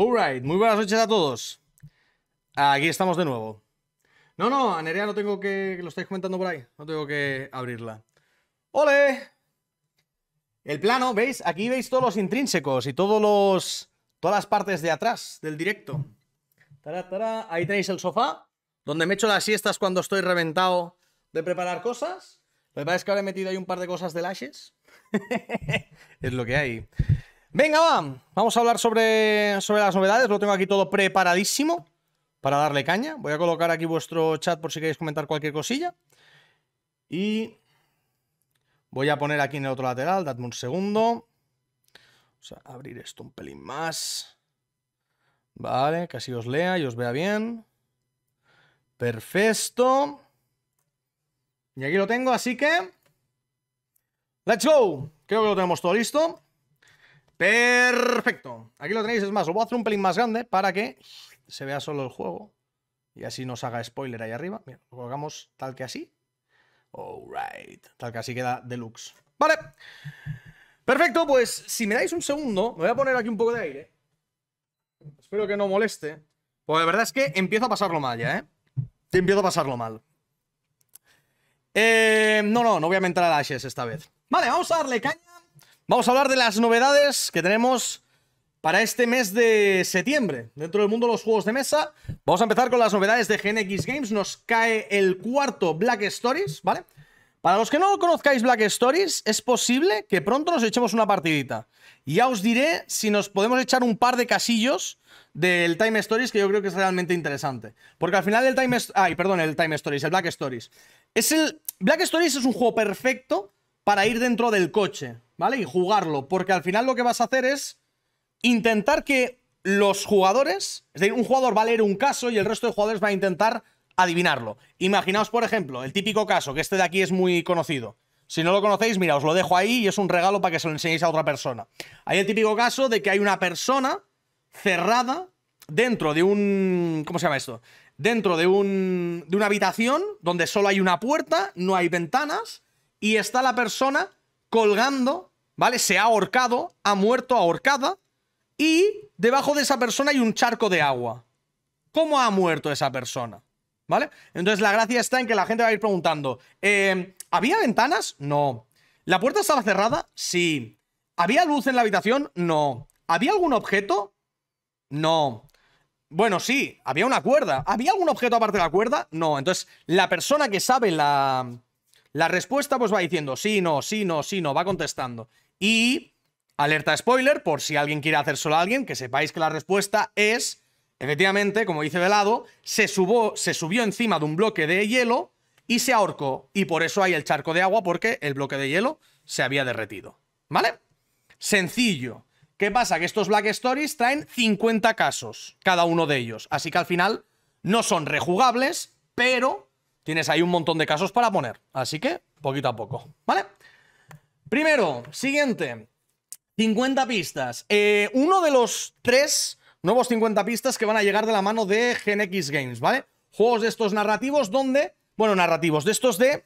Alright, muy buenas noches a todos. Aquí estamos de nuevo. No, no, a no tengo que, Lo estáis comentando por ahí. No tengo que abrirla. ¡Ole! El plano, ¿veis? Aquí veis todos los intrínsecos y todos los. Todas las partes de atrás del directo. Ahí tenéis el sofá, donde me echo las siestas cuando estoy reventado de preparar cosas. Lo que pasa es que ahora he metido ahí un par de cosas de lashes. es lo que hay. Venga, Vamos a hablar sobre, sobre las novedades. Lo tengo aquí todo preparadísimo para darle caña. Voy a colocar aquí vuestro chat por si queréis comentar cualquier cosilla. Y voy a poner aquí en el otro lateral. Dadme un segundo. Vamos a abrir esto un pelín más. Vale, que así os lea y os vea bien. Perfecto. Y aquí lo tengo, así que... ¡Let's go! Creo que lo tenemos todo listo. Perfecto. Aquí lo tenéis, es más, lo voy a hacer un pelín más grande para que se vea solo el juego y así nos haga spoiler ahí arriba. Mira, lo colocamos tal que así. Alright. Tal que así queda deluxe. Vale. Perfecto, pues si me dais un segundo, me voy a poner aquí un poco de aire. Espero que no moleste. Pues la verdad es que empiezo a pasarlo mal ya, ¿eh? Empiezo a pasarlo mal. Eh, no, no, no voy a mentar a las Ashes esta vez. Vale, vamos a darle caña Vamos a hablar de las novedades que tenemos para este mes de septiembre dentro del mundo de los juegos de mesa. Vamos a empezar con las novedades de GNX Games. Nos cae el cuarto Black Stories, ¿vale? Para los que no conozcáis Black Stories, es posible que pronto nos echemos una partidita. Ya os diré si nos podemos echar un par de casillos del Time Stories, que yo creo que es realmente interesante. Porque al final el Time... Stories... Ay, perdón, el Time Stories, el Black Stories. Es el... Black Stories es un juego perfecto para ir dentro del coche, ¿vale? Y jugarlo, porque al final lo que vas a hacer es intentar que los jugadores, es decir, un jugador va a leer un caso y el resto de jugadores va a intentar adivinarlo. Imaginaos, por ejemplo, el típico caso, que este de aquí es muy conocido. Si no lo conocéis, mira, os lo dejo ahí y es un regalo para que se lo enseñéis a otra persona. Hay el típico caso de que hay una persona cerrada dentro de un... ¿Cómo se llama esto? Dentro de, un, de una habitación donde solo hay una puerta, no hay ventanas, y está la persona colgando ¿vale? Se ha ahorcado, ha muerto ahorcada y debajo de esa persona hay un charco de agua. ¿Cómo ha muerto esa persona? ¿Vale? Entonces la gracia está en que la gente va a ir preguntando, eh, ¿había ventanas? No. ¿La puerta estaba cerrada? Sí. ¿Había luz en la habitación? No. ¿Había algún objeto? No. Bueno, sí, había una cuerda. ¿Había algún objeto aparte de la cuerda? No. Entonces, la persona que sabe la, la respuesta, pues va diciendo sí, no, sí, no, sí, no, va contestando. Y alerta spoiler, por si alguien quiere hacer solo a alguien, que sepáis que la respuesta es, efectivamente, como dice Velado, se, se subió encima de un bloque de hielo y se ahorcó. Y por eso hay el charco de agua, porque el bloque de hielo se había derretido. ¿Vale? Sencillo. ¿Qué pasa? Que estos Black Stories traen 50 casos, cada uno de ellos. Así que al final no son rejugables, pero tienes ahí un montón de casos para poner. Así que poquito a poco, ¿vale? Primero, siguiente. 50 pistas. Eh, uno de los tres nuevos 50 pistas que van a llegar de la mano de Gen Games, ¿vale? Juegos de estos narrativos donde... Bueno, narrativos, de estos de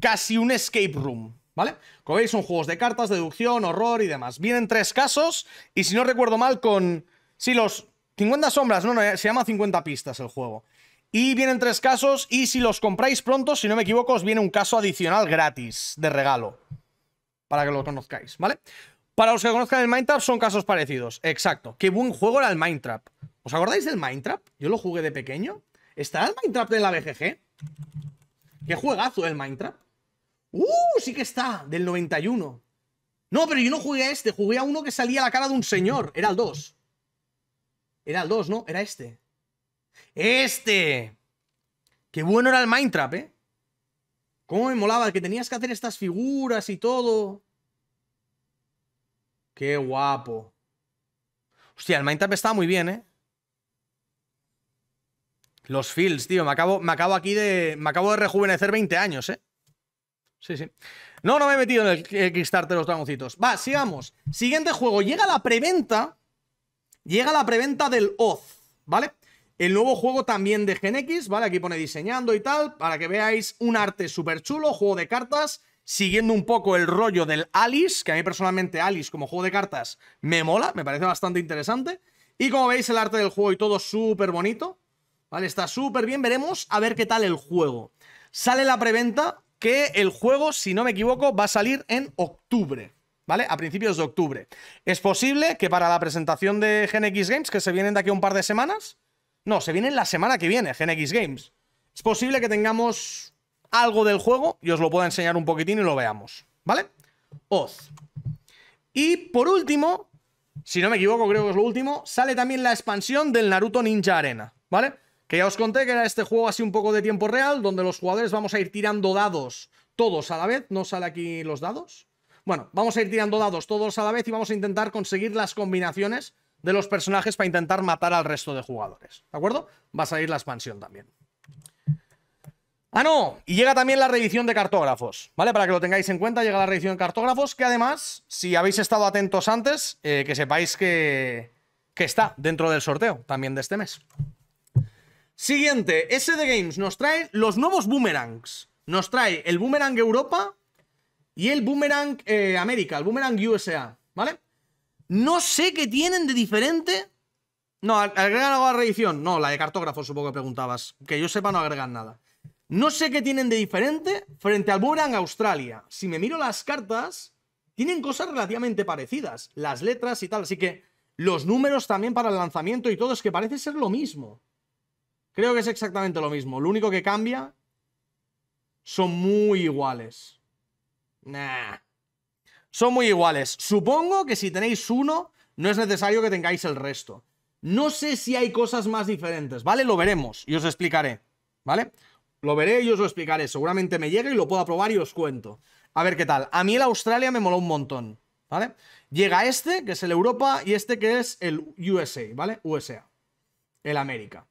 casi un escape room, ¿vale? Como veis, son juegos de cartas, deducción, horror y demás. Vienen tres casos y si no recuerdo mal con... Sí, los 50 sombras, no, no, se llama 50 pistas el juego. Y vienen tres casos y si los compráis pronto, si no me equivoco, os viene un caso adicional gratis de regalo para que lo conozcáis, ¿vale? Para los que conozcan el Trap, son casos parecidos, exacto. Qué buen juego era el Trap. ¿Os acordáis del Trap? Yo lo jugué de pequeño. ¿Está el Trap de la BGG? Qué juegazo el Trap. ¡Uh! Sí que está, del 91. No, pero yo no jugué a este, jugué a uno que salía a la cara de un señor. Era el 2. Era el 2, ¿no? Era este. ¡Este! Qué bueno era el Trap, ¿eh? ¿Cómo me molaba? Que tenías que hacer estas figuras y todo. Qué guapo. Hostia, el Minecraft está muy bien, ¿eh? Los fills, tío. Me acabo, me acabo aquí de... Me acabo de rejuvenecer 20 años, ¿eh? Sí, sí. No, no me he metido en el, el Kickstarter los dragoncitos. Va, sigamos. Siguiente juego. Llega la preventa. Llega la preventa del Oz, ¿vale? El nuevo juego también de X, ¿vale? Aquí pone diseñando y tal, para que veáis un arte súper chulo, juego de cartas, siguiendo un poco el rollo del Alice, que a mí personalmente Alice como juego de cartas me mola, me parece bastante interesante. Y como veis el arte del juego y todo súper bonito, ¿vale? Está súper bien, veremos a ver qué tal el juego. Sale la preventa, que el juego, si no me equivoco, va a salir en octubre. ¿vale? A principios de octubre. Es posible que para la presentación de X Games, que se vienen de aquí a un par de semanas, no, se viene la semana que viene, Gen Games. Es posible que tengamos algo del juego y os lo pueda enseñar un poquitín y lo veamos, ¿vale? Oz. Y por último, si no me equivoco, creo que es lo último, sale también la expansión del Naruto Ninja Arena, ¿vale? Que ya os conté que era este juego así un poco de tiempo real, donde los jugadores vamos a ir tirando dados todos a la vez. ¿No sale aquí los dados? Bueno, vamos a ir tirando dados todos a la vez y vamos a intentar conseguir las combinaciones de los personajes para intentar matar al resto de jugadores. ¿De acuerdo? Va a salir la expansión también. Ah, no, y llega también la revisión de cartógrafos, ¿vale? Para que lo tengáis en cuenta, llega la revisión de cartógrafos, que además, si habéis estado atentos antes, eh, que sepáis que, está dentro del sorteo también de este mes. Siguiente, SD Games nos trae los nuevos boomerangs. Nos trae el boomerang Europa y el boomerang eh, América, el boomerang USA, ¿vale? No sé qué tienen de diferente. No, agregan algo a la reedición. No, la de cartógrafo, supongo que preguntabas. Que yo sepa, no agregan nada. No sé qué tienen de diferente frente al Boomerang Australia. Si me miro las cartas, tienen cosas relativamente parecidas. Las letras y tal. Así que los números también para el lanzamiento y todo. Es que parece ser lo mismo. Creo que es exactamente lo mismo. Lo único que cambia son muy iguales. Nah son muy iguales. Supongo que si tenéis uno, no es necesario que tengáis el resto. No sé si hay cosas más diferentes, ¿vale? Lo veremos y os explicaré, ¿vale? Lo veré y os lo explicaré. Seguramente me llegue y lo pueda probar y os cuento. A ver qué tal. A mí el Australia me moló un montón, ¿vale? Llega este, que es el Europa, y este que es el USA, ¿vale? USA. El América.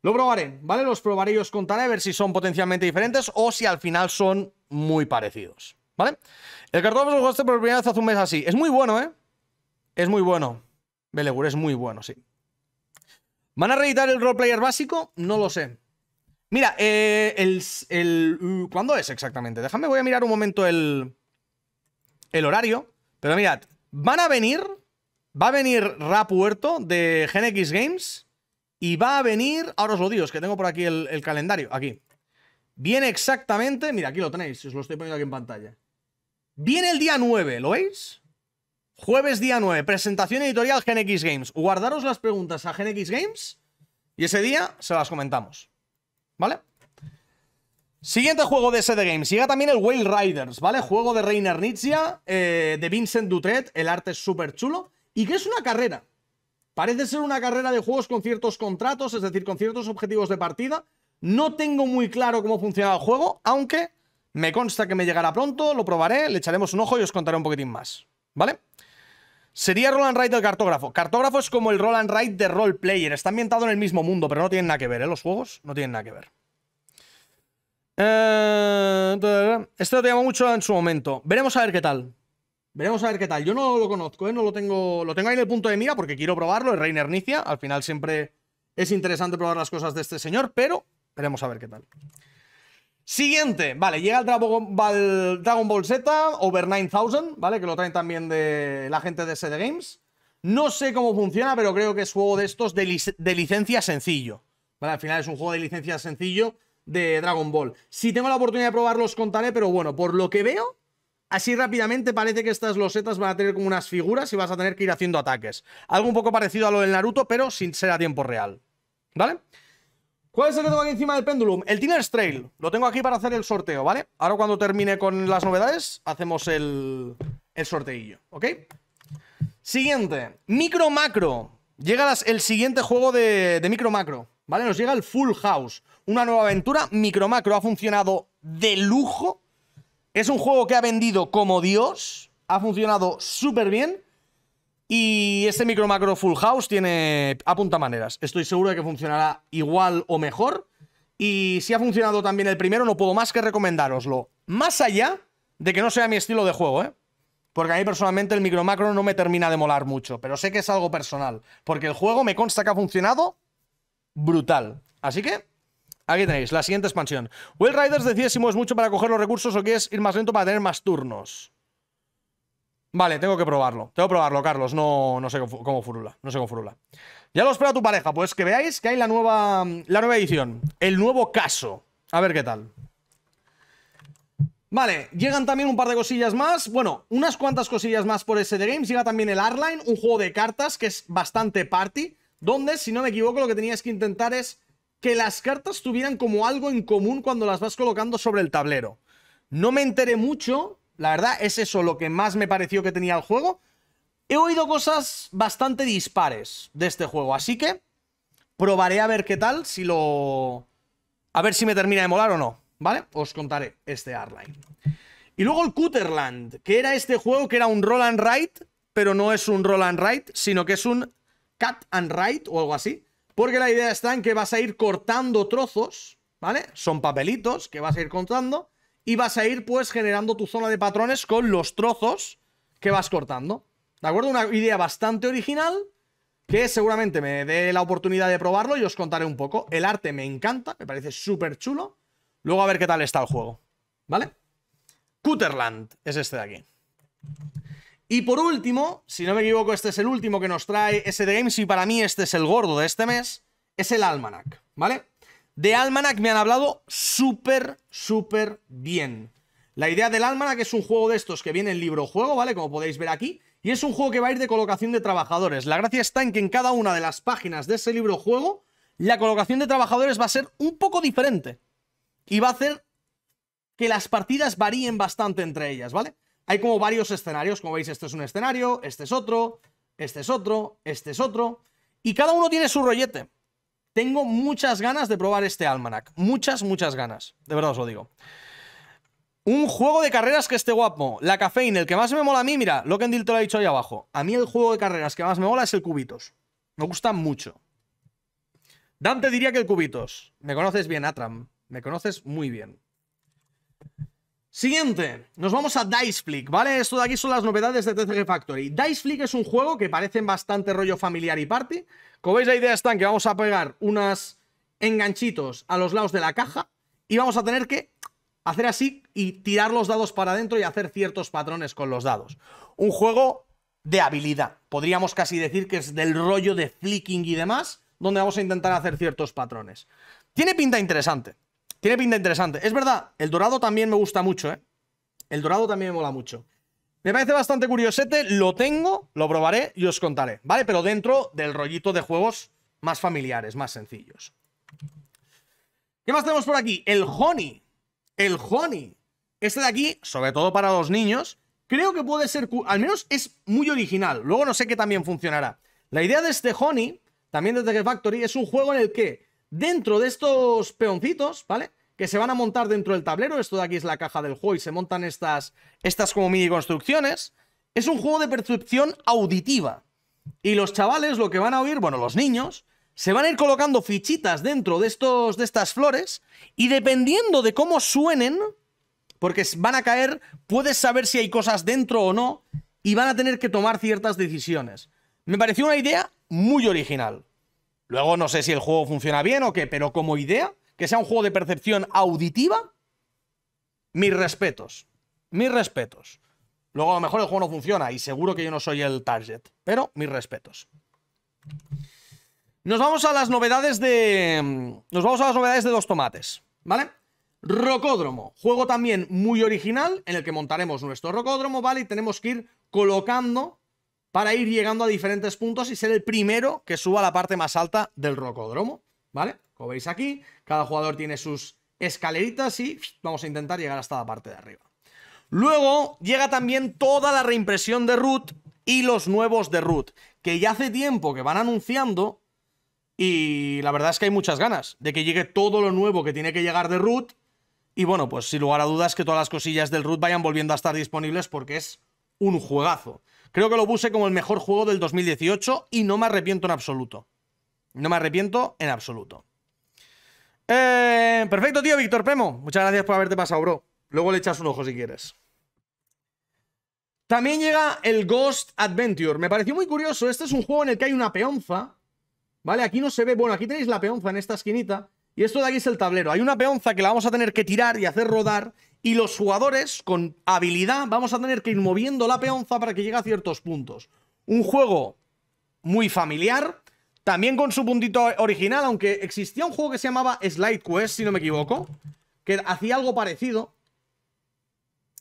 Lo probaré, ¿vale? Los probaré y os contaré a ver si son potencialmente diferentes o si al final son muy parecidos. ¿Vale? El cartón lo jugaste por primera vez hace un mes así. Es muy bueno, ¿eh? Es muy bueno. Belegur es muy bueno, sí. ¿Van a reeditar el roleplayer básico? No lo sé. Mira, eh, el, el, uh, ¿Cuándo es exactamente? Déjame, voy a mirar un momento el... El horario. Pero mirad, van a venir... Va a venir Rapuerto de GenX Games. Y va a venir... Ahora os lo digo, es que tengo por aquí el, el calendario. Aquí. Viene exactamente... Mira, aquí lo tenéis. Os lo estoy poniendo aquí en pantalla. Viene el día 9, ¿lo veis? Jueves día 9, presentación editorial GNX Games. Guardaros las preguntas a GNX Games y ese día se las comentamos. ¿Vale? Siguiente juego de SD Games. Llega también el Whale Riders, ¿vale? Juego de Reiner Nietzsche, eh, de Vincent Dutret. El arte es súper chulo. Y que es una carrera. Parece ser una carrera de juegos con ciertos contratos, es decir, con ciertos objetivos de partida. No tengo muy claro cómo funciona el juego, aunque me consta que me llegará pronto, lo probaré, le echaremos un ojo y os contaré un poquitín más. ¿Vale? Sería Roland Wright Ride del cartógrafo. Cartógrafo es como el Roland and de Role Player. Está ambientado en el mismo mundo, pero no tienen nada que ver, ¿eh? Los juegos no tienen nada que ver. Eh... Este lo llamó mucho en su momento. Veremos a ver qué tal. Veremos a ver qué tal. Yo no lo conozco, ¿eh? No lo tengo... Lo tengo ahí en el punto de mira porque quiero probarlo. El Reiner Nicia. Al final siempre es interesante probar las cosas de este señor, pero veremos a ver qué tal. Siguiente, vale, llega el Dragon Ball Z Over 9000, ¿vale? Que lo traen también de la gente de SD Games. No sé cómo funciona, pero creo que es juego de estos de, licencia sencillo. ¿Vale? Al final es un juego de licencia sencillo de Dragon Ball. Si tengo la oportunidad de probarlos contaré, pero bueno, por lo que veo, así rápidamente parece que estas losetas van a tener como unas figuras y vas a tener que ir haciendo ataques. Algo un poco parecido a lo del Naruto, pero sin ser a tiempo real. ¿Vale? ¿Cuál es el que tengo aquí encima del Pendulum? El Tiner's Trail. Lo tengo aquí para hacer el sorteo, ¿vale? Ahora cuando termine con las novedades, hacemos el, el sorteillo, ¿ok? Siguiente. Micro Macro. Llega el siguiente juego de, de Micro Macro, ¿vale? Nos llega el Full House. Una nueva aventura. Micro Macro ha funcionado de lujo. Es un juego que ha vendido como Dios. Ha funcionado súper bien. Y este micro macro full house tiene apunta maneras. Estoy seguro de que funcionará igual o mejor. Y si ha funcionado también el primero, no puedo más que recomendároslo. Más allá de que no sea mi estilo de juego, ¿eh? Porque a mí personalmente el micro macro no me termina de molar mucho, pero sé que es algo personal. Porque el juego me consta que ha funcionado brutal. Así que Aquí tenéis, la siguiente expansión. Will Riders decide si mueves mucho para coger los recursos o quieres ir más lento para tener más turnos. Vale, tengo que probarlo. Tengo que probarlo, Carlos. No, no sé cómo, furula. No sé cómo furula. Ya lo espera tu pareja. Pues que veáis que hay la nueva, la nueva edición. El nuevo caso. A ver qué tal. Vale, llegan también un par de cosillas más. Bueno, unas cuantas cosillas más por SD Games. Llega también el Arline, un juego de cartas que es bastante party. Donde, si no me equivoco, lo que tenías que intentar es que las cartas tuvieran como algo en común cuando las vas colocando sobre el tablero. No me enteré mucho, la verdad, es eso lo que más me pareció que tenía el juego. He oído cosas bastante dispares de este juego, así que probaré a ver qué tal, si lo... A ver si me termina de molar o no, ¿vale? Os contaré este Arline. Y luego el Cutterland, que era este juego que era un roll and write, pero no es un roll and write, sino que es un Cut and write o algo así. Porque la idea está en que vas a ir cortando trozos, ¿vale? Son papelitos que vas a ir cortando y vas a ir pues generando tu zona de patrones con los trozos que vas cortando. ¿De acuerdo? Una idea bastante original que seguramente me dé la oportunidad de probarlo y os contaré un poco. El arte me encanta, me parece súper chulo. Luego a ver qué tal está el juego, ¿vale? Cutterland es este de aquí. Y por último, si no me equivoco, este es el último que nos trae SD Games y para mí este es el gordo de este mes, es el Almanac, ¿vale? de Almanac me han hablado súper, súper bien. La idea del Almanac es un juego de estos que viene en libro juego, ¿vale? Como podéis ver aquí. Y es un juego que va a ir de colocación de trabajadores. La gracia está en que en cada una de las páginas de ese libro juego, la colocación de trabajadores va a ser un poco diferente. Y va a hacer que las partidas varíen bastante entre ellas, ¿vale? Hay como varios escenarios, como veis, este es un escenario, este es otro, este es otro, este es otro. Y cada uno tiene su rollete. Tengo muchas ganas de probar este almanac. Muchas, muchas ganas. De verdad os lo digo. Un juego de carreras que esté guapo. La cafeína, el que más me mola a mí, mira, lo que te lo ha dicho ahí abajo. A mí el juego de carreras que más me mola es el Cubitos. Me gusta mucho. Dante diría que el Cubitos. Me conoces bien, Atram. Me conoces muy bien. Siguiente, nos vamos a Dice Flick, ¿vale? Esto de aquí son las novedades de TCG Factory. Dice Flick es un juego que parece bastante rollo familiar y party. Como veis, la idea está en que vamos a pegar unos enganchitos a los lados de la caja y vamos a tener que hacer así y tirar los dados para adentro y hacer ciertos patrones con los dados. Un juego de habilidad. Podríamos casi decir que es del rollo de flicking y demás, donde vamos a intentar hacer ciertos patrones. Tiene pinta interesante. Tiene pinta interesante. Es verdad, el dorado también me gusta mucho, ¿eh? El dorado también me mola mucho. Me parece bastante curiosete, lo tengo, lo probaré y os contaré, ¿vale? Pero dentro del rollito de juegos más familiares, más sencillos. ¿Qué más tenemos por aquí? El Honey. El Honey. Este de aquí, sobre todo para los niños, creo que puede ser... Al menos es muy original. Luego no sé qué también funcionará. La idea de este Honey, también de The Factory, es un juego en el que dentro de estos peoncitos, ¿vale? Que se van a montar dentro del tablero. Esto de aquí es la caja del juego y se montan estas, estas como mini construcciones. Es un juego de percepción auditiva. Y los chavales lo que van a oír, bueno, los niños, se van a ir colocando fichitas dentro de, estos, de estas flores y dependiendo de cómo suenen, porque van a caer, puedes saber si hay cosas dentro o no y van a tener que tomar ciertas decisiones. Me pareció una idea muy original. Luego no sé si el juego funciona bien o qué, pero como idea, que sea un juego de percepción auditiva, mis respetos. Mis respetos. Luego a lo mejor el juego no funciona y seguro que yo no soy el target, pero mis respetos. Nos vamos a las novedades de... Nos vamos a las novedades de dos tomates, ¿vale? Rocódromo, juego también muy original en el que montaremos nuestro rocódromo, ¿vale? Y tenemos que ir colocando para ir llegando a diferentes puntos y ser el primero que suba a la parte más alta del rocódromo, ¿vale? Como veis aquí, cada jugador tiene sus escaleritas y vamos a intentar llegar hasta la parte de arriba. Luego llega también toda la reimpresión de Root y los nuevos de Root, que ya hace tiempo que van anunciando y la verdad es que hay muchas ganas de que llegue todo lo nuevo que tiene que llegar de Root y bueno, pues sin lugar a dudas que todas las cosillas del Root vayan volviendo a estar disponibles porque es un juegazo. Creo que lo puse como el mejor juego del 2018 y no me arrepiento en absoluto. No me arrepiento en absoluto. Eh, perfecto, tío, Víctor Premo. Muchas gracias por haberte pasado, bro. Luego le echas un ojo si quieres. También llega el Ghost Adventure. Me pareció muy curioso. Este es un juego en el que hay una peonza. ¿Vale? Aquí no se ve. Bueno, aquí tenéis la peonza en esta esquinita. Y esto de aquí es el tablero. Hay una peonza que la vamos a tener que tirar y hacer rodar y los jugadores con habilidad vamos a tener que ir moviendo la peonza para que llegue a ciertos puntos. Un juego muy familiar, también con su puntito original, aunque existía un juego que se llamaba Slide Quest, si no me equivoco, que hacía algo parecido.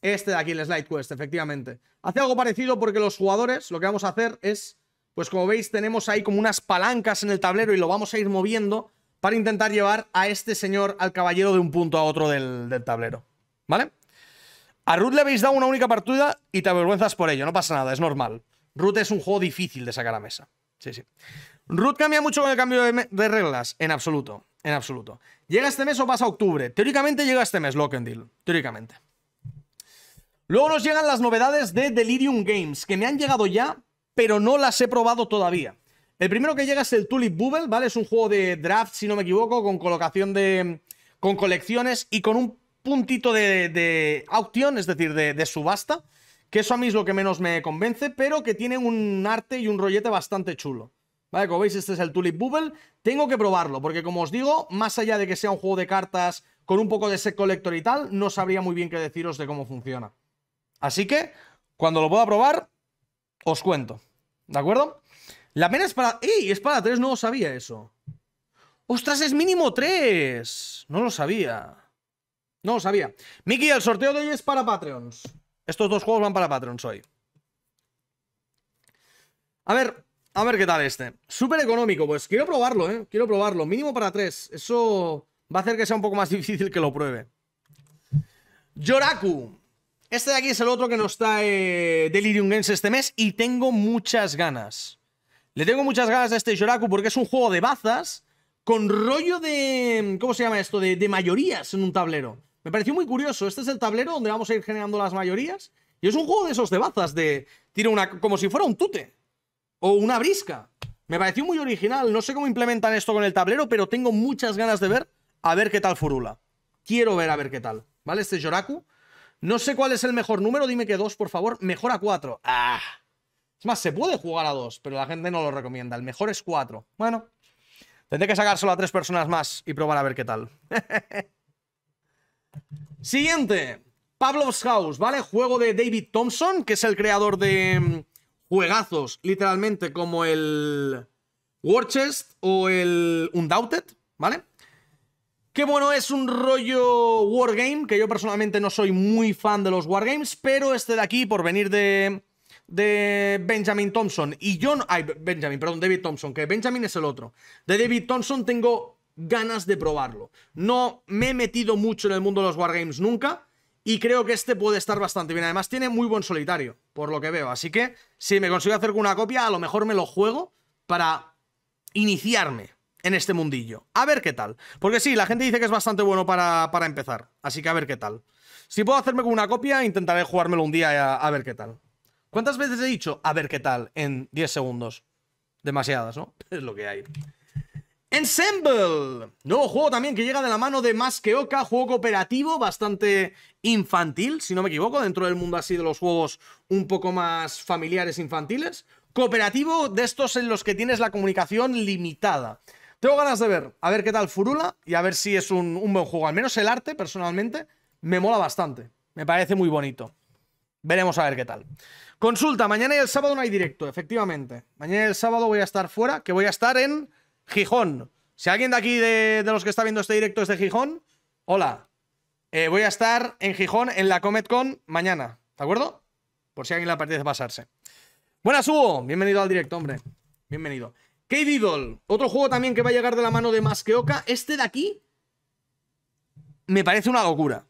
Este de aquí, el Slide Quest, efectivamente. Hace algo parecido porque los jugadores lo que vamos a hacer es, pues como veis, tenemos ahí como unas palancas en el tablero y lo vamos a ir moviendo para intentar llevar a este señor, al caballero, de un punto a otro del, del tablero. ¿Vale? A Root le habéis dado una única partida y te avergüenzas por ello, no pasa nada, es normal. Root es un juego difícil de sacar a mesa. Sí, sí. Root cambia mucho con el cambio de, reglas, en absoluto, en absoluto. ¿Llega este mes o pasa octubre? Teóricamente llega este mes, Deal. teóricamente. Luego nos llegan las novedades de Delirium Games, que me han llegado ya, pero no las he probado todavía. El primero que llega es el Tulip Bubble, ¿vale? Es un juego de draft, si no me equivoco, con colocación de... con colecciones y con un puntito de, de auction, es decir, de, de subasta, que eso a mí es lo que menos me convence, pero que tiene un arte y un rollete bastante chulo. Vale, como veis, este es el Tulip Bubble. Tengo que probarlo, porque como os digo, más allá de que sea un juego de cartas con un poco de set collector y tal, no sabría muy bien qué deciros de cómo funciona. Así que, cuando lo pueda probar, os cuento. ¿De acuerdo? La pena es para... ¡Ey! Es para tres no sabía eso. ¡Ostras, es mínimo 3! No lo sabía. No sabía. Miki, el sorteo de hoy es para Patreons. Estos dos juegos van para Patreons hoy. A ver, a ver qué tal este. Súper económico, pues quiero probarlo, ¿eh? Quiero probarlo. Mínimo para tres. Eso va a hacer que sea un poco más difícil que lo pruebe. Yoraku. Este de aquí es el otro que nos trae Delirium Games este mes y tengo muchas ganas. Le tengo muchas ganas a este Yoraku porque es un juego de bazas con rollo de... ¿Cómo se llama esto? de mayorías en un tablero. Me pareció muy curioso. Este es el tablero donde vamos a ir generando las mayorías. Y es un juego de esos de bazas, de tira una como si fuera un tute o una brisca. Me pareció muy original. No sé cómo implementan esto con el tablero, pero tengo muchas ganas de ver a ver qué tal Furula. Quiero ver a ver qué tal. ¿Vale? Este es Yoraku. No sé cuál es el mejor número. Dime que dos, por favor. Mejor a cuatro. ¡Ah! Es más, se puede jugar a dos, pero la gente no lo recomienda. El mejor es cuatro. Bueno, tendré que sacárselo a tres personas más y probar a ver qué tal. Siguiente. Pablo's House, ¿vale? Juego de David Thompson, que es el creador de mm, juegazos, literalmente, como el War o el Undoubted, ¿vale? Que bueno, es un rollo wargame, que yo personalmente no soy muy fan de los wargames, pero este de aquí, por venir de, de Benjamin Thompson y John... Ay, Benjamin, perdón, David Thompson, que Benjamin es el otro. De David Thompson tengo ganas de probarlo. No me he metido mucho en el mundo de los Wargames nunca. Y creo que este puede estar bastante bien. Además, tiene muy buen solitario, por lo que veo. Así que, si me consigo hacer una copia, a lo mejor me lo juego para iniciarme en este mundillo. A ver qué tal. Porque sí, la gente dice que es bastante bueno para, empezar. Así que a ver qué tal. Si puedo hacerme con una copia, intentaré jugármelo un día a, a ver qué tal. ¿Cuántas veces he dicho a ver qué tal en 10 segundos? Demasiadas, ¿no? Es lo que hay. Ensemble, nuevo juego también que llega de la mano de Más que Oka, juego cooperativo bastante infantil, si no me equivoco, dentro del mundo así de los juegos un poco más familiares infantiles. Cooperativo de estos en los que tienes la comunicación limitada. Tengo ganas de ver, a ver qué tal Furula y a ver si es un, un buen juego. Al menos el arte, personalmente, me mola bastante. Me parece muy bonito. Veremos a ver qué tal. Consulta, mañana y el sábado no hay directo, efectivamente. Mañana y el sábado voy a estar fuera, que voy a estar en... Gijón. Si alguien de aquí, de, los que está viendo este directo, es de Gijón, hola. Eh, voy a estar en Gijón en la CometCon mañana, ¿de acuerdo? Por si alguien alguien le apetece pasarse. Buenas, Hugo. Bienvenido al directo, hombre. Bienvenido. Cave Idol, otro juego también que va a llegar de la mano de Masqueoka. Este de aquí me parece una locura.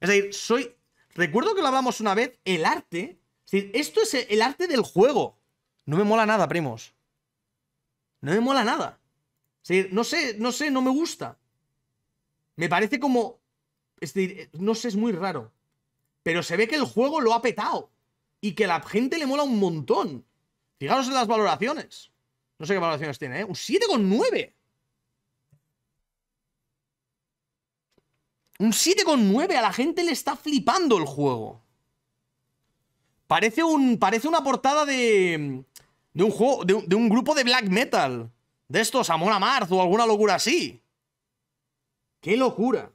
Es decir, soy. Recuerdo que lo hablamos una vez, el arte. Es decir, esto es el arte del juego. No me mola nada, primos. No me mola nada no sé, no sé, no me gusta. Me parece como... no sé, es muy raro. Pero se ve que el juego lo ha petado. Y que la gente le mola un montón. Fijaros en las valoraciones. No sé qué valoraciones tiene, ¿eh? Un 7,9. Un 7,9. A la gente le está flipando el juego. Parece, un, parece una portada de... De un juego... de un grupo de black metal de estos a Mona Mars o alguna locura así. ¡Qué locura!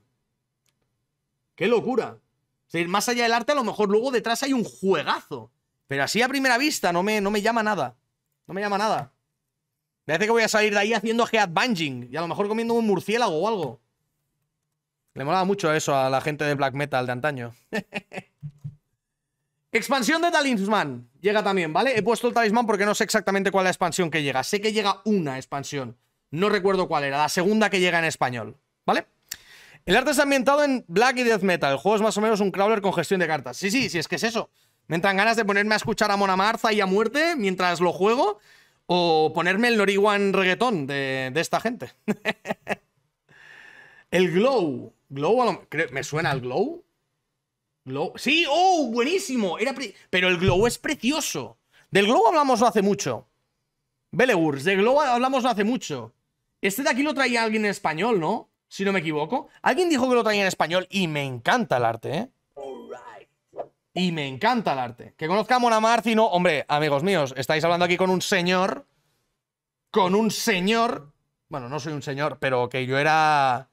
¡Qué locura! O más allá del arte, a lo mejor luego detrás hay un juegazo. Pero así a primera vista no me, no me llama nada. No me llama nada. Me parece que voy a salir de ahí haciendo headbanging. Y a lo mejor comiendo un murciélago o algo. Le molaba mucho eso a la gente de black metal de antaño. Expansión de talismán llega también, ¿vale? He puesto el talismán porque no sé exactamente cuál es la expansión que llega. Sé que llega una expansión. No recuerdo cuál era, la segunda que llega en español, ¿vale? El arte está ambientado en Black y Death Metal. El juego es más o menos un crawler con gestión de cartas. Sí, sí, sí, es que es eso. Me entran ganas de ponerme a escuchar a Mona Marza y a muerte mientras lo juego. O ponerme el Noriwan reggaetón de, esta gente. el Glow. Glow me suena el Glow. Sí, oh, buenísimo. Era Pero el globo es precioso. Del globo hablamos hace mucho. Beleburs, del globo hablamos hace mucho. Este de aquí lo traía alguien en español, ¿no? Si no me equivoco. Alguien dijo que lo traía en español y me encanta el arte, ¿eh? Y me encanta el arte. Que conozca a Mona y no. Hombre, amigos míos, estáis hablando aquí con un señor. Con un señor. Bueno, no soy un señor, pero que yo era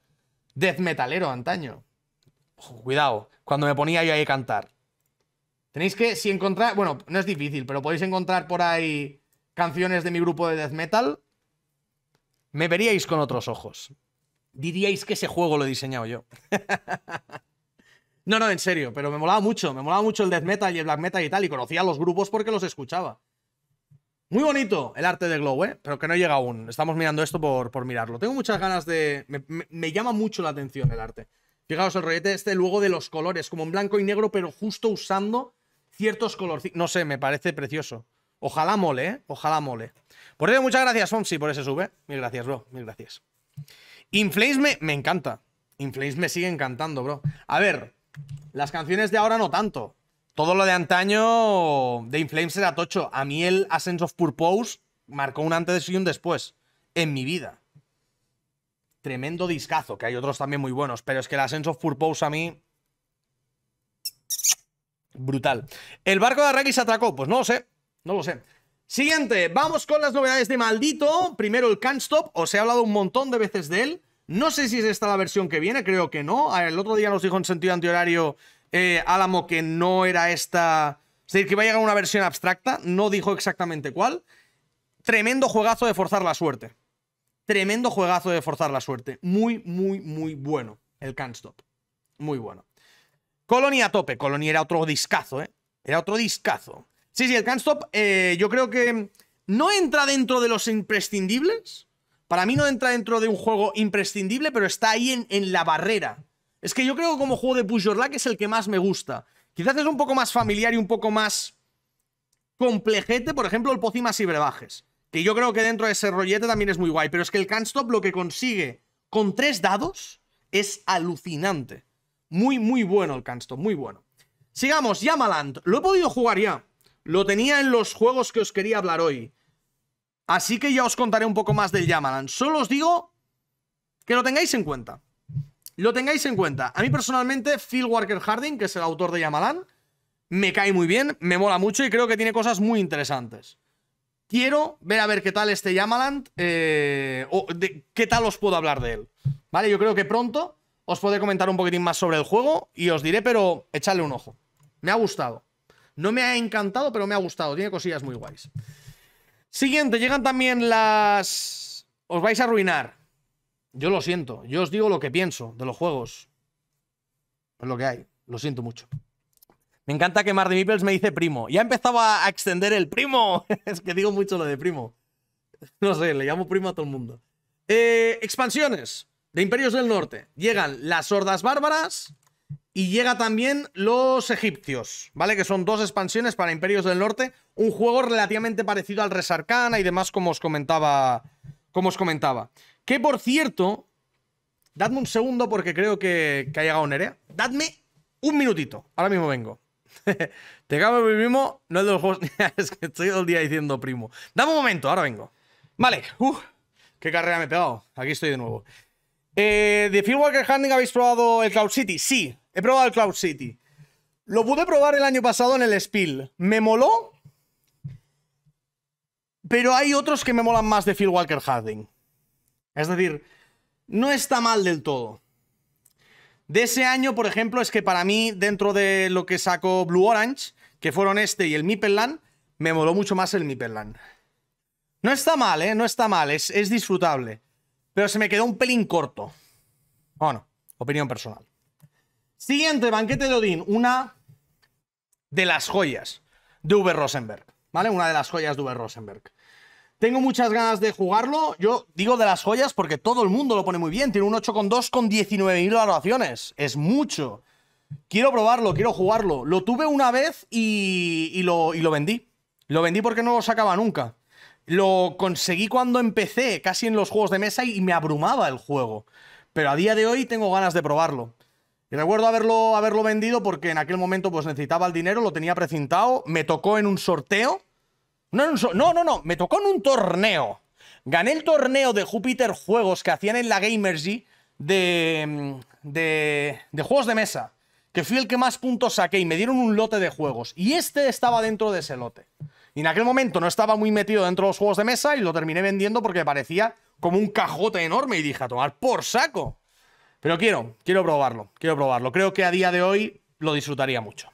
death metalero antaño cuidado, cuando me ponía yo ahí a cantar. Tenéis que, si encontrar, bueno, no es difícil, pero podéis encontrar por ahí canciones de mi grupo de death metal, me veríais con otros ojos. Diríais que ese juego lo he diseñado yo. no, no, en serio, pero me molaba mucho, me molaba mucho el death metal y el black metal y tal, y conocía los grupos porque los escuchaba. Muy bonito el arte de Glow, ¿eh? pero que no llega aún. Estamos mirando esto por, mirarlo. Tengo muchas ganas de... me llama mucho la atención el arte. Fijaos el rollete este luego de los colores, como en blanco y negro, pero justo usando ciertos colores. No sé, me parece precioso. Ojalá mole, ¿eh? Ojalá mole. Por eso, muchas gracias, Fonsi, por ese sube. Mil gracias, bro. Mil gracias. Inflames me, me encanta. Inflames me sigue encantando, bro. A ver, las canciones de ahora no tanto. Todo lo de antaño de Inflames era tocho. A mí el Ascent of Purpose marcó un antes y un después en mi vida. Tremendo discazo, que hay otros también muy buenos, pero es que la Sense of Purpose a mí. Brutal. ¿El barco de Arrakis atracó? Pues no lo sé. No lo sé. Siguiente, vamos con las novedades de Maldito. Primero el Can't Stop, os he hablado un montón de veces de él. No sé si es esta la versión que viene, creo que no. Ah, el otro día nos dijo en sentido antihorario eh, Álamo que no era esta. Es decir, que iba a llegar una versión abstracta, no dijo exactamente cuál. Tremendo juegazo de forzar la suerte. Tremendo juegazo de forzar la suerte. Muy, muy, muy bueno. El Canstop. Stop. Muy bueno. Colonia a tope. Colonia era otro discazo, ¿eh? Era otro discazo. Sí, sí, el Canstop, Stop eh, yo creo que no entra dentro de los imprescindibles. Para mí no entra dentro de un juego imprescindible, pero está ahí en, en la barrera. Es que yo creo que como juego de push your luck es el que más me gusta. Quizás es un poco más familiar y un poco más complejete, por ejemplo, el Pocimas y Brebajes. Que yo creo que dentro de ese rollete también es muy guay. Pero es que el canstop lo que consigue con tres dados es alucinante. Muy, muy bueno el canstop muy bueno. Sigamos, Yamaland. Lo he podido jugar ya. Lo tenía en los juegos que os quería hablar hoy. Así que ya os contaré un poco más del Yamaland. Solo os digo que lo tengáis en cuenta. Lo tengáis en cuenta. A mí personalmente, Phil Walker Harding, que es el autor de yamaland me cae muy bien, me mola mucho y creo que tiene cosas muy interesantes. Quiero ver a ver qué tal este Yamaland, eh, o qué tal os puedo hablar de él. Vale, yo creo que pronto os podré comentar un poquitín más sobre el juego y os diré, pero echadle un ojo. Me ha gustado. No me ha encantado, pero me ha gustado. Tiene cosillas muy guays. Siguiente, llegan también las... Os vais a arruinar. Yo lo siento. Yo os digo lo que pienso de los juegos. Es lo que hay. Lo siento mucho. Me encanta que Mardi Meeples me dice primo. Ya empezaba a extender el primo. es que digo mucho lo de primo. No sé, le llamo primo a todo el mundo. Eh, expansiones de Imperios del Norte. Llegan las hordas bárbaras y llega también los egipcios, ¿vale? Que son dos expansiones para Imperios del Norte. Un juego relativamente parecido al Resarcana y demás, como os comentaba. Como os comentaba. Que por cierto, dadme un segundo porque creo que, ha llegado Nerea. Dadme un minutito. Ahora mismo vengo. Te en mi primo, no es de los juegos. es que estoy todo el día diciendo primo. Dame un momento, ahora vengo. Vale, uff, uh, qué carrera me he pegado. Aquí estoy de nuevo. Eh, ¿De Phil Walker Harding habéis probado el Cloud City? Sí, he probado el Cloud City. Lo pude probar el año pasado en el Spiel. Me moló. Pero hay otros que me molan más de Phil Walker Harding. Es decir, no está mal del todo. De ese año, por ejemplo, es que para mí, dentro de lo que sacó Blue Orange, que fueron este y el Mipelland, me moló mucho más el Mipelland. No está mal, ¿eh? No está mal, es, es disfrutable. Pero se me quedó un pelín corto. Bueno, opinión personal. Siguiente, Banquete de Odín. Una de las joyas de V. Rosenberg, ¿vale? Una de las joyas de V. Rosenberg. Tengo muchas ganas de jugarlo. Yo digo de las joyas porque todo el mundo lo pone muy bien. Tiene un 8,2 con 19.000 valoraciones. Es mucho. Quiero probarlo, quiero jugarlo. Lo tuve una vez y, lo, y lo vendí. Lo vendí porque no lo sacaba nunca. Lo conseguí cuando empecé, casi en los juegos de mesa, y me abrumaba el juego. Pero a día de hoy tengo ganas de probarlo. Y recuerdo haberlo, haberlo vendido porque en aquel momento pues, necesitaba el dinero, lo tenía precintado, me tocó en un sorteo no, no, no, me tocó en un torneo. Gané el torneo de Júpiter Juegos que hacían en la Gamergy mm, de, de, juegos de mesa. Que fui el que más puntos saqué y me dieron un lote de juegos. Y este estaba dentro de ese lote. Y en aquel momento no estaba muy metido dentro de los juegos de mesa y lo terminé vendiendo porque parecía como un cajote enorme y dije a tomar por saco. Pero quiero, quiero probarlo, quiero probarlo. Creo que a día de hoy lo disfrutaría mucho.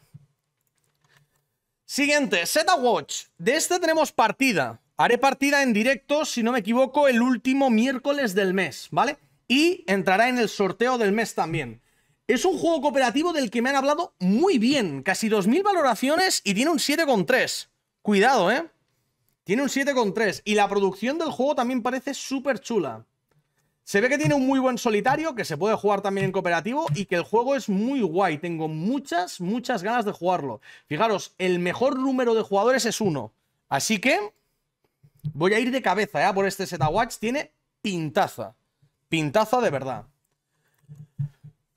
Siguiente, Zeta Watch. De este tenemos partida. Haré partida en directo, si no me equivoco, el último miércoles del mes, ¿vale? Y entrará en el sorteo del mes también. Es un juego cooperativo del que me han hablado muy bien. Casi 2.000 valoraciones y tiene un 7,3. Cuidado, ¿eh? Tiene un 7,3. Y la producción del juego también parece súper chula. Se ve que tiene un muy buen solitario, que se puede jugar también en cooperativo y que el juego es muy guay. Tengo muchas, muchas ganas de jugarlo. Fijaros, el mejor número de jugadores es uno. Así que voy a ir de cabeza ¿eh? por este Z-Watch. Tiene pintaza. Pintaza de verdad.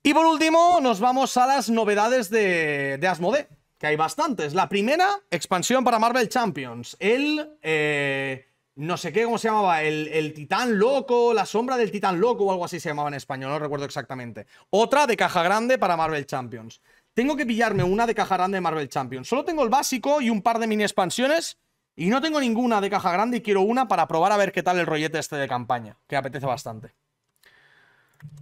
Y por último, nos vamos a las novedades de, de Asmode, que hay bastantes. La primera, expansión para Marvel Champions. El... Eh, no sé qué, ¿cómo se llamaba? El, el, titán loco, la sombra del titán loco o algo así se llamaba en español, no recuerdo exactamente. Otra de caja grande para Marvel Champions. Tengo que pillarme una de caja grande de Marvel Champions. Solo tengo el básico y un par de mini expansiones y no tengo ninguna de caja grande y quiero una para probar a ver qué tal el rollete este de campaña, que apetece bastante.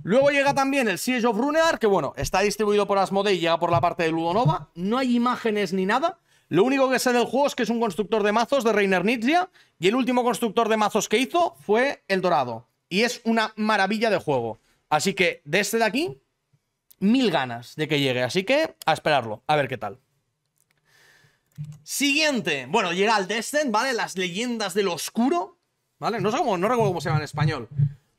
Luego llega también el Siege of Runear, que bueno, está distribuido por Asmodee y llega por la parte de Ludonova. No hay imágenes ni nada, lo único que sé del juego es que es un constructor de mazos de Reiner Nitzia. y el último constructor de mazos que hizo fue El Dorado. Y es una maravilla de juego. Así que de este de aquí, mil ganas de que llegue. Así que a esperarlo, a ver qué tal. Siguiente. Bueno, llega al Descent, ¿vale? Las leyendas del oscuro. ¿Vale? No, no recuerdo cómo se llama en español.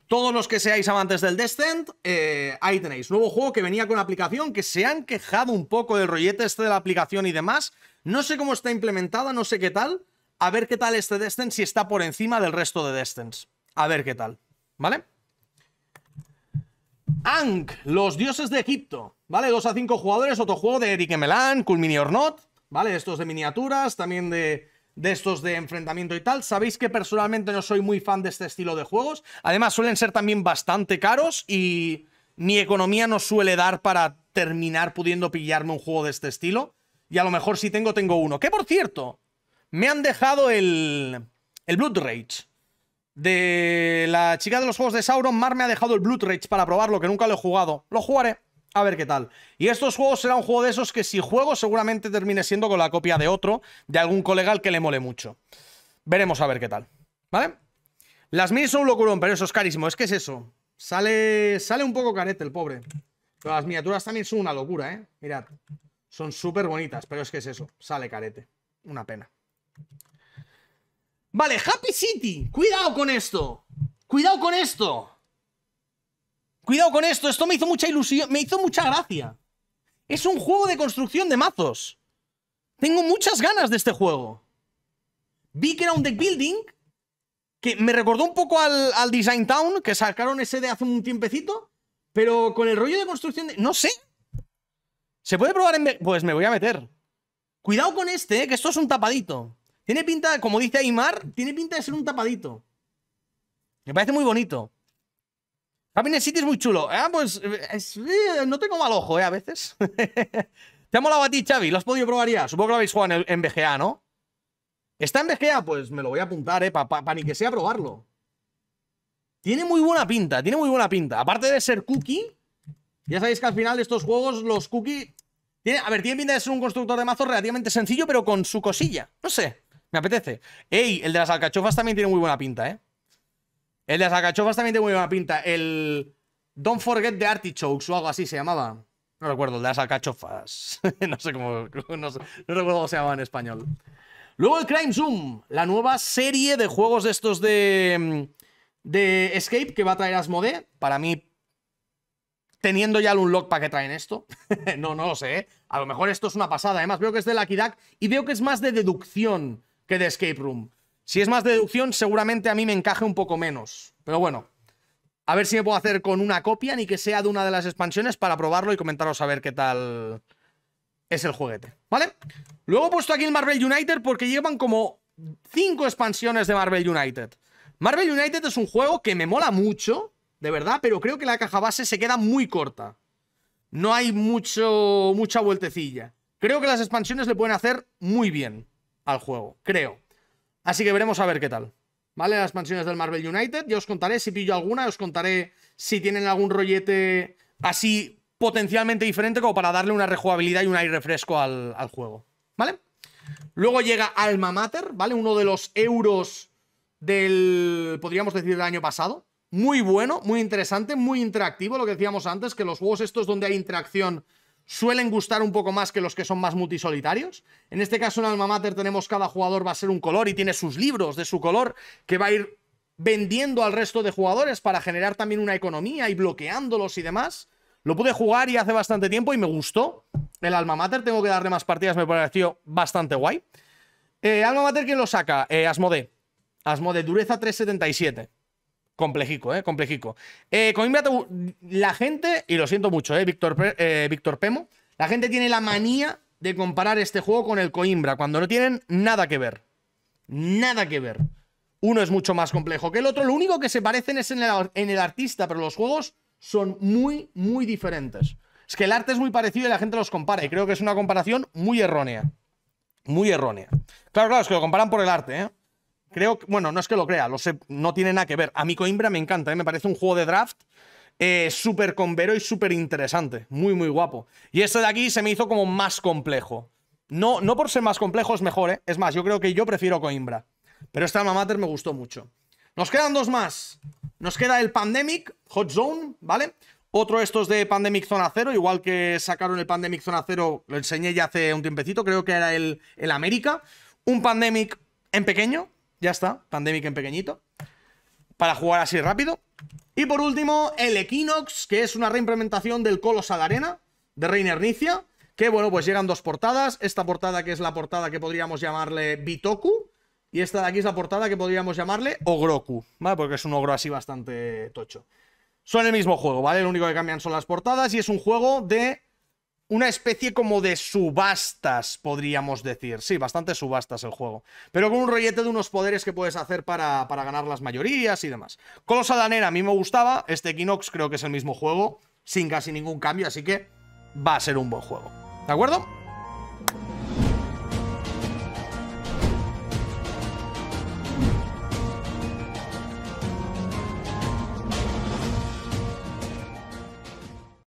Todos los que seáis amantes del Descent, eh, ahí tenéis. Nuevo juego que venía con aplicación, que se han quejado un poco del rollete este de la aplicación y demás. No sé cómo está implementada, no sé qué tal. A ver qué tal este Descent, si está por encima del resto de Descents. A ver qué tal, ¿vale? Ankh, los dioses de Egipto, ¿vale? Dos a cinco jugadores, otro juego de Eric Melan, Cool Not, ¿vale? Estos de miniaturas, también de, de estos de enfrentamiento y tal. Sabéis que personalmente no soy muy fan de este estilo de juegos. Además, suelen ser también bastante caros y mi economía no suele dar para terminar pudiendo pillarme un juego de este estilo. Y a lo mejor si tengo, tengo uno. Que por cierto, me han dejado el, el Blood Rage. De la chica de los juegos de Sauron, Mar me ha dejado el Blood Rage para probarlo, que nunca lo he jugado. Lo jugaré a ver qué tal. Y estos juegos será un juego de esos que si juego seguramente termine siendo con la copia de otro, de algún colega al que le mole mucho. Veremos a ver qué tal, ¿vale? Las minis son un locurón, pero eso es carísimo. Es que es eso. Sale, sale un poco carete el pobre. Pero las miniaturas también son una locura, ¿eh? Mirad. Son súper bonitas, pero es que es eso. Sale carete. Una pena. Vale, Happy City. Cuidado con esto. Cuidado con esto. Cuidado con esto, esto me hizo mucha ilusión, me hizo mucha gracia. Es un juego de construcción de mazos. Tengo muchas ganas de este juego. Vi que era un deck building que me recordó un poco al, Design Town, que sacaron ese de hace un tiempecito, pero con el rollo de construcción de... No sé. ¿Se puede probar en... Pues me voy a meter. Cuidado con este, eh, que esto es un tapadito. Tiene pinta, como dice Aymar, tiene pinta de ser un tapadito. Me parece muy bonito el City es muy chulo. ¿eh? pues eh, eh, no tengo mal ojo, ¿eh? A veces. ¿Te ha molado a ti, Xavi? ¿Lo has podido probar ya? Supongo que lo habéis jugado en, BGA, ¿no? ¿Está en BGA? Pues me lo voy a apuntar, ¿eh? Para ni que sea probarlo. Tiene muy buena pinta, tiene muy buena pinta. Aparte de ser cookie, ya sabéis que al final de estos juegos los cookie... Tiene, a ver, tiene pinta de ser un constructor de mazo relativamente sencillo, pero con su cosilla. No sé, me apetece. Ey, el de las alcachofas también tiene muy buena pinta, ¿eh? El de las también tiene muy buena pinta. El Don't Forget the Artichokes o algo así se llamaba. No recuerdo, el de las no sé cómo. No, recuerdo cómo se llamaba en español. Luego el Crime Zoom, la nueva serie de juegos de estos de. de Escape que va a traer Asmode. Para mí, teniendo ya el unlock para que traen esto. no, no lo sé. ¿eh? A lo mejor esto es una pasada. Además, veo que es de Lucky y veo que es más de deducción que de Escape Room. Si es más deducción, seguramente a mí me encaje un poco menos. Pero bueno, a ver si me puedo hacer con una copia, ni que sea de una de las expansiones, para probarlo y comentaros a ver qué tal es el juguete, ¿vale? Luego he puesto aquí el Marvel United porque llevan como cinco expansiones de Marvel United. Marvel United es un juego que me mola mucho, de verdad, pero creo que la caja base se queda muy corta. No hay mucho, mucha vueltecilla. Creo que las expansiones le pueden hacer muy bien al juego, creo. Así que veremos a ver qué tal. ¿Vale? Las mansiones del Marvel United. Yo os contaré si pillo alguna, os contaré si tienen algún rollete así potencialmente diferente como para darle una rejugabilidad y un aire fresco al, al juego. ¿Vale? Luego llega Alma Mater, ¿vale? Uno de los euros del, podríamos decir, del año pasado. Muy bueno, muy interesante, muy interactivo, lo que decíamos antes, que los juegos estos donde hay interacción suelen gustar un poco más que los que son más multisolitarios. En este caso en Alma Mater tenemos cada jugador va a ser un color y tiene sus libros de su color que va a ir vendiendo al resto de jugadores para generar también una economía y bloqueándolos y demás. Lo pude jugar y hace bastante tiempo y me gustó. El Alma Mater, tengo que darle más partidas, me pareció bastante guay. Eh, Alma Mater, ¿quién lo saca? Eh, Asmode. Asmode, dureza 377. Complejico, ¿eh? Complejico. Eh, Coimbra, la gente, y lo siento mucho, ¿eh? Víctor, eh, Víctor Pemo, la gente tiene la manía de comparar este juego con el Coimbra, cuando no tienen nada que ver. Nada que ver. Uno es mucho más complejo que el otro. Lo único que se parecen es en el, en el artista, pero los juegos son muy, muy diferentes. Es que el arte es muy parecido y la gente los compara. Y creo que es una comparación muy errónea. Muy errónea. Claro, claro, es que lo comparan por el arte, ¿eh? Creo que, bueno, no es que lo crea, lo sé, no tiene nada que ver. A mí Coimbra me encanta, ¿eh? me parece un juego de draft eh, súper convero y súper interesante. Muy, muy guapo. Y este de aquí se me hizo como más complejo. No, no por ser más complejo es mejor, ¿eh? Es más, yo creo que yo prefiero Coimbra. Pero esta Mater me gustó mucho. Nos quedan dos más. Nos queda el Pandemic, Hot Zone, ¿vale? Otro estos de Pandemic Zona Cero, igual que sacaron el Pandemic Zona Cero, lo enseñé ya hace un tiempecito, creo que era el, el América. Un Pandemic en pequeño, ya está, Pandemic en pequeñito. Para jugar así rápido. Y por último, el Equinox, que es una reimplementación del Colosal Arena de Reiner Nicia. Que bueno, pues llegan dos portadas. Esta portada que es la portada que podríamos llamarle Bitoku. Y esta de aquí es la portada que podríamos llamarle Ogroku, ¿vale? Porque es un ogro así bastante tocho. Son el mismo juego, ¿vale? Lo único que cambian son las portadas y es un juego de una especie como de subastas, podríamos decir. Sí, bastante subastas el juego. Pero con un rollete de unos poderes que puedes hacer para, para ganar las mayorías y demás. la Danera a mí me gustaba. Este Equinox creo que es el mismo juego, sin casi ningún cambio, así que va a ser un buen juego. ¿De acuerdo?